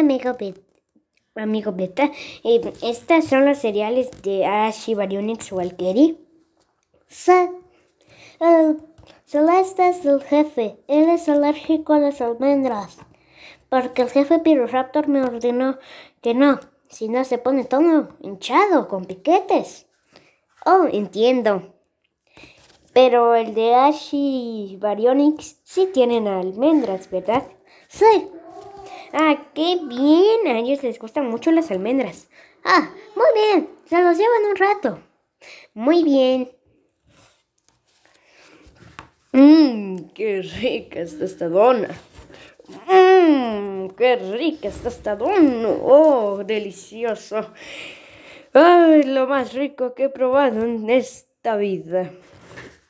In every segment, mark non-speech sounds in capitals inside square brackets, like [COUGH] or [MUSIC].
amigo Beta. Eh, estas son las cereales de Ashi Baryonyx Walkeri. Sí eh, Celeste es el jefe. Él es alérgico a las almendras. Porque el jefe Piroraptor me ordenó que no. Si no, se pone todo hinchado, con piquetes. Oh, entiendo. Pero el de Ashy y sí tienen almendras, ¿verdad? Sí. ¡Ah, qué bien! A ellos les gustan mucho las almendras. ¡Ah, muy bien! Se los llevan un rato. Muy bien. Mmm, qué rica está esta dona. Mmm, qué rica está esta dona. Oh, delicioso. Ay, lo más rico que he probado en esta vida.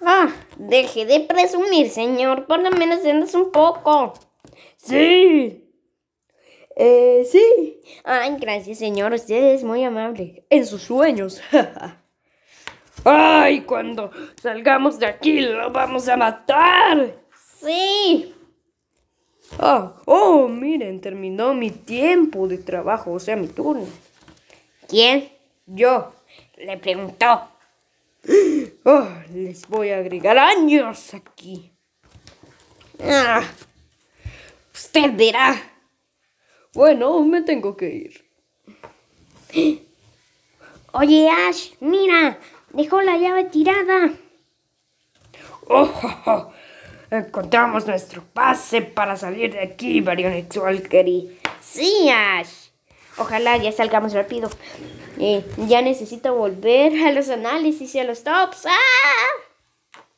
Ah, deje de presumir, señor. Por lo menos denos un poco. Sí, eh, sí. Ay, gracias, señor. Usted es muy amable. En sus sueños. [LAUGHS] Ay, cuando salgamos de aquí lo vamos a matar. Sí. Ah, oh, miren, terminó mi tiempo de trabajo, o sea, mi turno. ¿Quién? Yo. Le preguntó. Oh, [GASPS] les voy a agregar años aquí. Ah, usted verá. Bueno, me tengo que ir. Oye, Ash, mira, dejó la llave tirada. Oh, oh, Encontramos nuestro pase para salir de aquí, y Valkyrie. Sí, Ash. Ojalá ya salgamos rápido. Eh, ya necesito volver a los análisis y a los tops. Ah.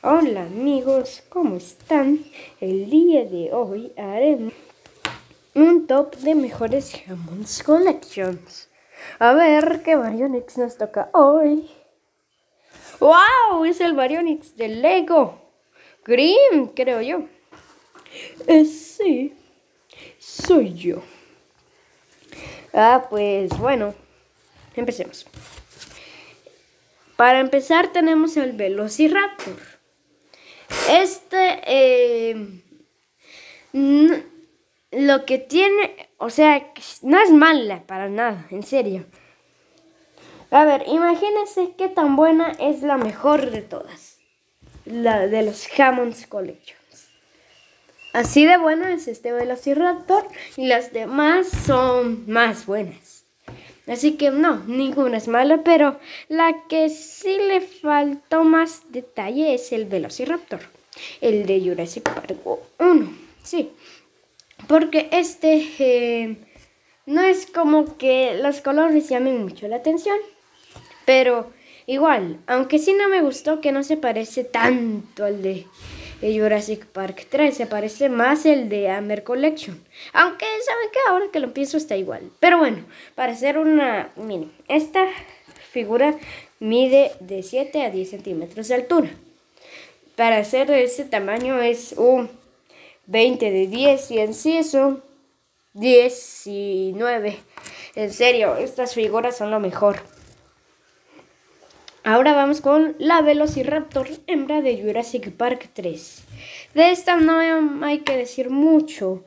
Hola amigos, ¿cómo están? El día de hoy haremos un top de mejores Hammonds Collections. A ver qué Baryonyx nos toca hoy. ¡Wow! Es el Baryonyx de Lego. Green, creo yo. Es sí, soy yo. Ah, pues bueno, empecemos. Para empezar tenemos el Velociraptor. Este... Eh, lo que tiene, o sea, no es mala para nada, en serio. A ver, imagínense qué tan buena es la mejor de todas, la de los Hammonds Collections. Así de buena es este Velociraptor y las demás son más buenas. Así que no, ninguna es mala, pero la que sí le faltó más detalle es el Velociraptor, el de Jurassic Park 1. Sí porque este eh, no es como que los colores llamen mucho la atención. Pero igual, aunque sí no me gustó que no se parece tanto al de Jurassic Park 3, se parece más el de Amber Collection. Aunque saben que ahora que lo pienso está igual. Pero bueno, para hacer una... Miren, esta figura mide de 7 a 10 centímetros de altura. Para hacer de ese tamaño es un... 20 de 10 y en sí son 19. En serio, estas figuras son lo mejor. Ahora vamos con la Velociraptor hembra de Jurassic Park 3. De esta no hay que decir mucho,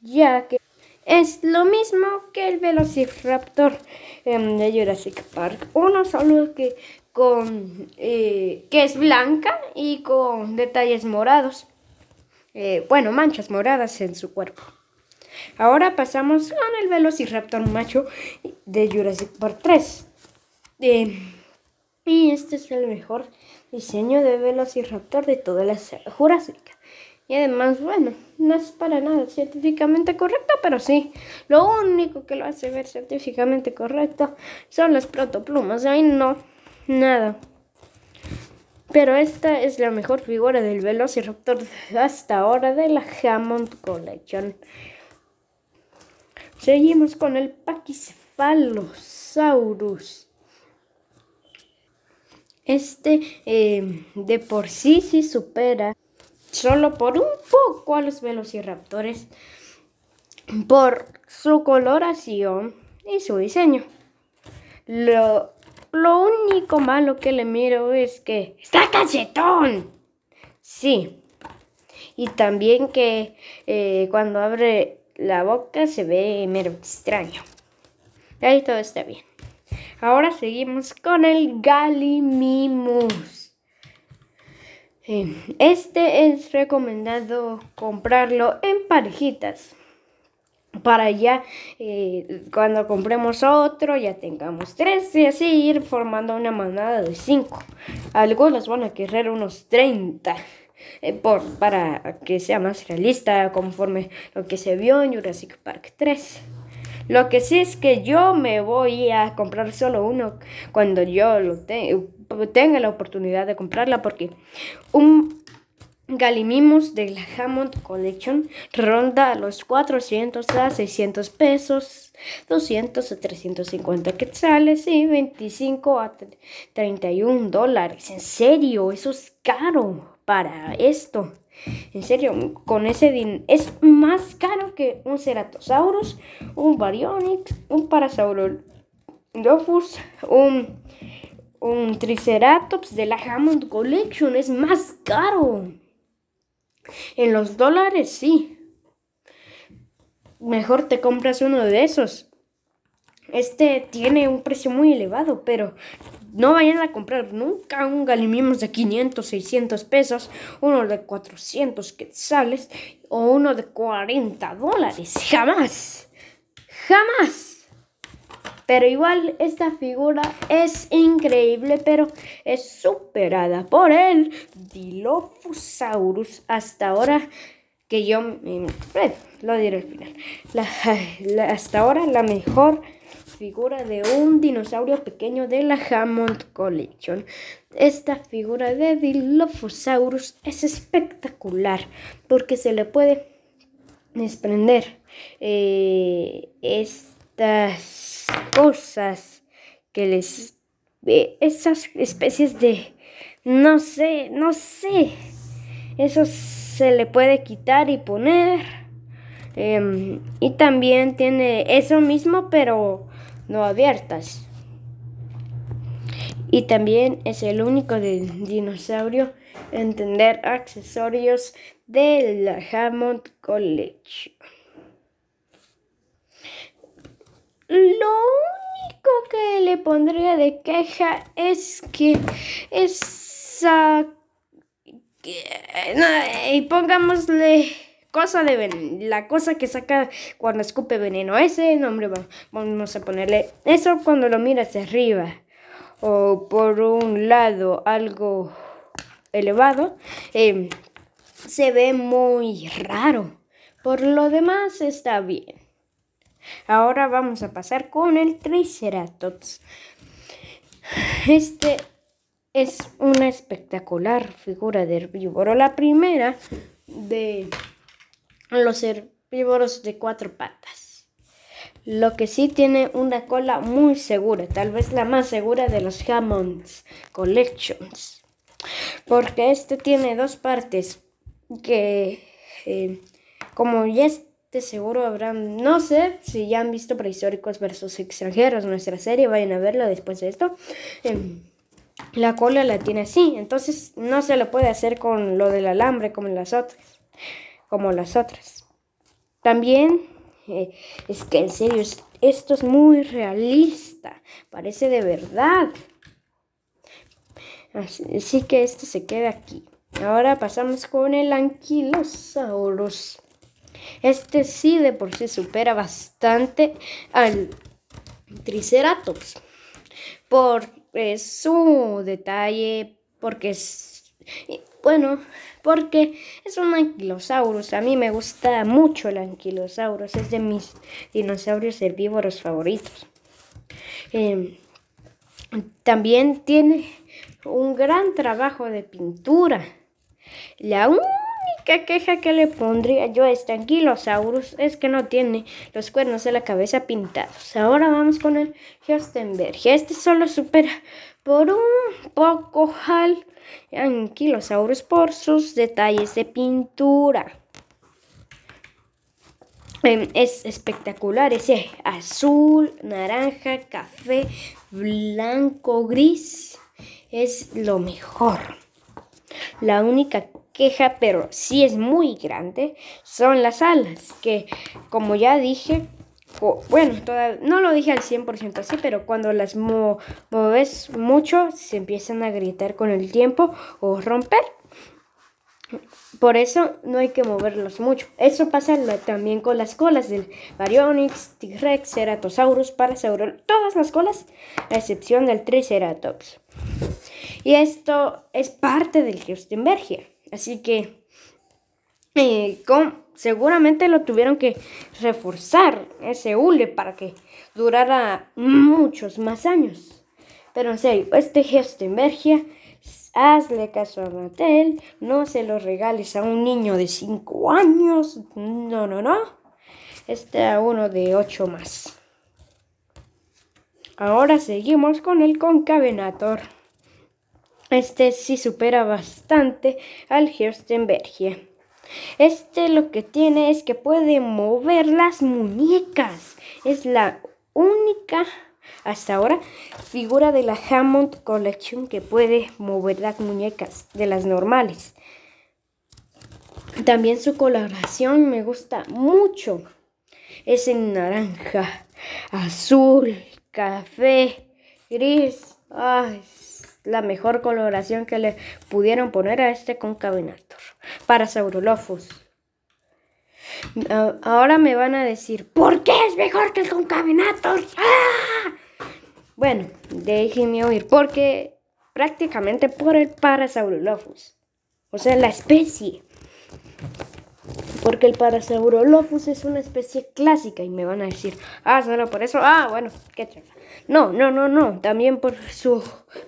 ya que es lo mismo que el Velociraptor em, de Jurassic Park. 1, solo que, con, eh, que es blanca y con detalles morados. Eh, bueno, manchas moradas en su cuerpo. Ahora pasamos con el Velociraptor macho de Jurassic Park 3. y este es el mejor diseño de Velociraptor de toda la Jurassic. Y además, bueno, no es para nada científicamente correcto, pero sí. Lo único que lo hace ver científicamente correcto son las protoplumas. Ahí no, nada. Pero esta es la mejor figura del Velociraptor hasta ahora de la Hammond Collection. Seguimos con el Pachycephalosaurus. Este eh, de por sí sí supera solo por un poco a los velociraptores por su coloración y su diseño. Lo, lo único malo que le miro es que está cachetón. Sí. Y también que eh, cuando abre la boca se ve mero extraño. Ahí todo está bien. Ahora seguimos con el Gallimimus. Eh, este es recomendado comprarlo en parejitas para ya eh, cuando compremos otro ya tengamos tres y así ir formando una manada de cinco. Algunos van a querer unos 30 eh, por, para que sea más realista conforme lo que se vio en Jurassic Park 3. Lo que sí es que yo me voy a comprar solo uno cuando yo tenga la oportunidad de comprarla porque un, Galimimos de la Hammond Collection ronda los 400 a 600 pesos, 200 a 350 quetzales y 25 a 31 dólares. En serio, eso es caro para esto. En serio, con ese dinero, es más caro que un Ceratosaurus, un Baryonyx, un Parasaurolophus, un, un Triceratops de la Hammond Collection. Es más caro. En los dólares sí. Mejor te compras uno de esos. Este tiene un precio muy elevado, pero no vayan a comprar nunca un galimimos de 500, 600 pesos, uno de 400 quetzales o uno de 40 dólares. Jamás. Jamás. Pero igual esta figura es increíble, pero es superada por el Dilophosaurus hasta ahora que yo mm, eh, lo diré al final. [LAUGHS] hasta ahora la mejor figura de un dinosaurio pequeño de la Hammond Collection. Esta figura de Dilophosaurus es espectacular porque se le puede desprender eh, estas cosas que les... esas especies de... no sé, no sé. Eso se le puede quitar y poner. Em, y también tiene eso mismo, pero no abiertas. Y también es el único de dinosaurio en tener accesorios de la Hammond College. Lo único que le pondría de queja es que esa... Y pongámosle cosa de veneno, la cosa que saca cuando escupe veneno. Ese nombre vamos a ponerle eso cuando lo miras arriba o por un lado algo elevado, em, se ve muy raro. Por lo demás está bien. Ahora vamos a pasar con el Triceratops. Este es una espectacular figura de herbívoro, la primera de los herbívoros de cuatro patas. Lo que sí tiene una cola muy segura, tal vez la más segura de los Hammond's Collections. Porque este tiene dos partes que, eh, como ya está de seguro habrán, no sé, si ya han visto prehistóricos versus extranjeros, nuestra serie, vayan a verla después de esto. Em, la cola la tiene así, entonces no se lo puede hacer con lo del alambre como las otras. Como las otras. También eh, es que en serio, esto es muy realista, parece de verdad. Así, que esto se queda aquí. Ahora pasamos con el anquilosaurus. Este sí de por sí supera bastante al Triceratops por su detalle, porque es, bueno, porque es un anquilosaurus. A mí me gusta mucho el anquilosaurus, es de mis dinosaurios herbívoros favoritos. Em, también tiene un gran trabajo de pintura. La ¿Qué queja que le pondría yo a este anquilosaurus es que no tiene los cuernos de la cabeza pintados. Ahora vamos con el Gerstenberg. Este solo supera por un poco al anquilosaurus por sus detalles de pintura. Em, es espectacular ese azul, naranja, café, blanco, gris. Es lo mejor. La única queja, pero si es muy grande, son las alas, que como ya dije, bueno, no lo dije al 100% así, pero cuando las mueves mucho, se empiezan a gritar con el tiempo o romper. Por eso no hay que moverlos mucho. Eso pasa también con las colas del Baryonyx, T-Rex, Ceratosaurus, Parasaurus, todas las colas, a excepción del Triceratops. Y esto es parte del Justinbergia Así que eh, seguramente lo tuvieron que reforzar ese hule para que durara muchos más años. Pero en serio, este gesto de energía, hazle caso a Mattel, no se lo regales a un niño de 5 años, no, no, no. Este a uno de 8 más. Ahora seguimos con el concavenator. Este sí supera bastante al Hirstenberg. Este lo que tiene es que puede mover las muñecas. Es la única hasta ahora figura de la Hammond Collection que puede mover las muñecas de las normales. También su coloración me gusta mucho. Es en naranja, azul, café, gris. Ay, la mejor coloración que le pudieron poner a este concavenator para ah, Ahora me van a decir, ¿por qué es mejor que el concavenator? ¡Ah! Bueno, déjenme oír, porque prácticamente por el Parasaurolophus, o sea, la especie. Porque el Parasaurolophus es una especie clásica y me van a decir, ah, solo por eso, ah, bueno, qué chafa. No, no, no, no. También por su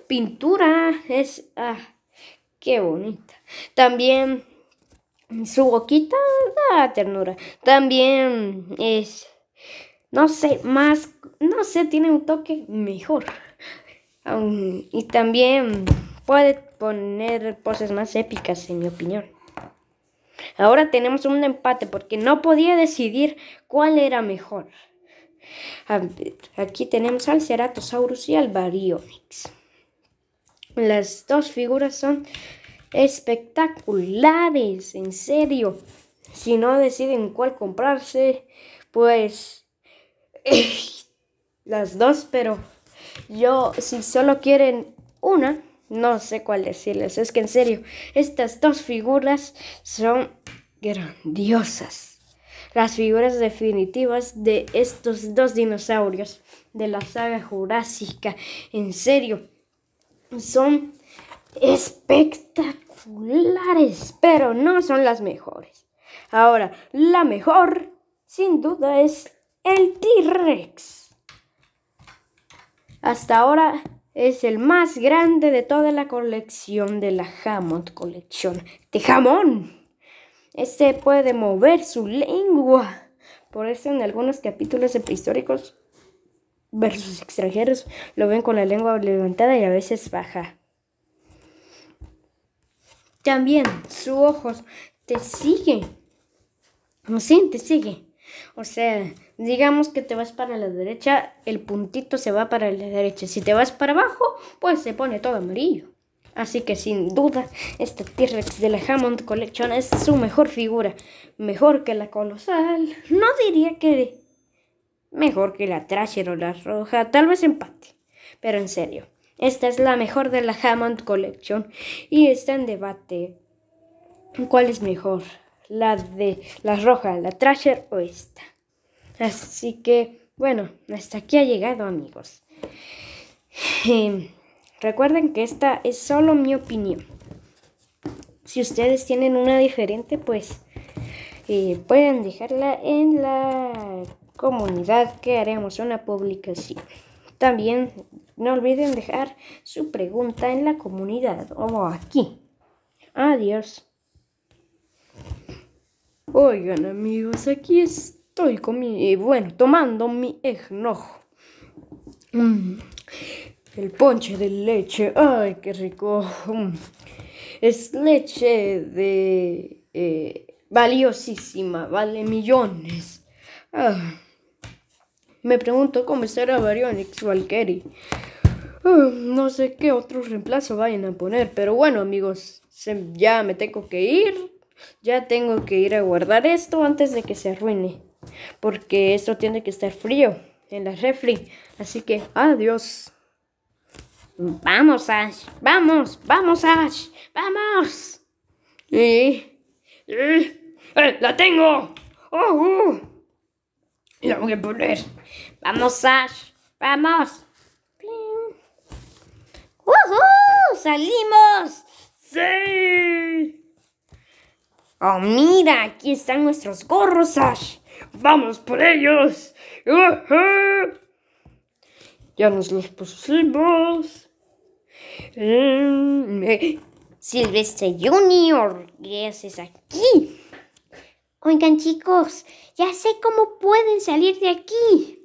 pintura. Es. Ah, qué bonita. También su boquita da ternura. También es. No sé, más. No sé, tiene un toque mejor. y también puede poner poses más épicas, en mi opinión. Ahora tenemos un empate porque no podía decidir cuál era mejor. Aquí tenemos al Ceratosaurus y al Baryonyx. Las dos figuras son espectaculares, en serio. Si no deciden cuál comprarse, pues [LAUGHS] las dos, pero yo si solo quieren una, no sé cuál decirles. Es que en serio, estas dos figuras son grandiosas las figuras definitivas de estos dos dinosaurios de la saga jurásica. En serio, son espectaculares, pero no son las mejores. Ahora, la mejor, sin duda, es el T-Rex. Hasta ahora es el más grande de toda la colección de la Hammond Collection. ¡De jamón! Este puede mover su lengua. Por eso en algunos capítulos prehistóricos versus extranjeros lo ven con la lengua levantada y a veces baja. También sus ojos te siguen. No sí, te sigue. O sea, digamos que te vas para la derecha, el puntito se va para la derecha. Si te vas para abajo, pues se pone todo amarillo. Así que sin duda, esta T-Rex de la Hammond Collection es su mejor figura. Mejor que la colosal. No diría que mejor que la Thrasher o la roja. Tal vez empate. Pero en serio, esta es la mejor de la Hammond Collection. Y está en debate. ¿Cuál es mejor? ¿La de la roja, la Thrasher o esta? Así que, bueno, hasta aquí ha llegado amigos. Em, Recuerden que esta es solo mi opinión. Si ustedes tienen una diferente, pues eh, pueden dejarla en la comunidad que haremos una publicación. También no olviden dejar su pregunta en la comunidad o aquí. Adiós. Oigan amigos, aquí estoy con eh, bueno, tomando mi enojo. Mm. El ponche de leche, ay, qué rico. Mm. Es leche de... Eh, valiosísima, vale millones. Ah. Me pregunto cómo será Baryonyx Valkyrie. Ah, no sé qué otro reemplazo vayan a poner, pero bueno amigos, ya me tengo que ir. Ya tengo que ir a guardar esto antes de que se arruine, porque esto tiene que estar frío en la refri. Así que adiós. Vamos, Ash. Vamos, vamos, Ash. Vamos. Y... ¡La tengo! ¡Oh! Uh! La voy a poner. Vamos, Ash. Vamos. Uh ¡Salimos! ¡Sí! ¡Oh, mira! Aquí están nuestros gorros, Ash. ¡Vamos por ellos! Uh Ya nos los pusimos. Mm, eh, Silvestre Junior, ¿qué haces aquí? Oigan chicos, ya sé cómo pueden salir de aquí.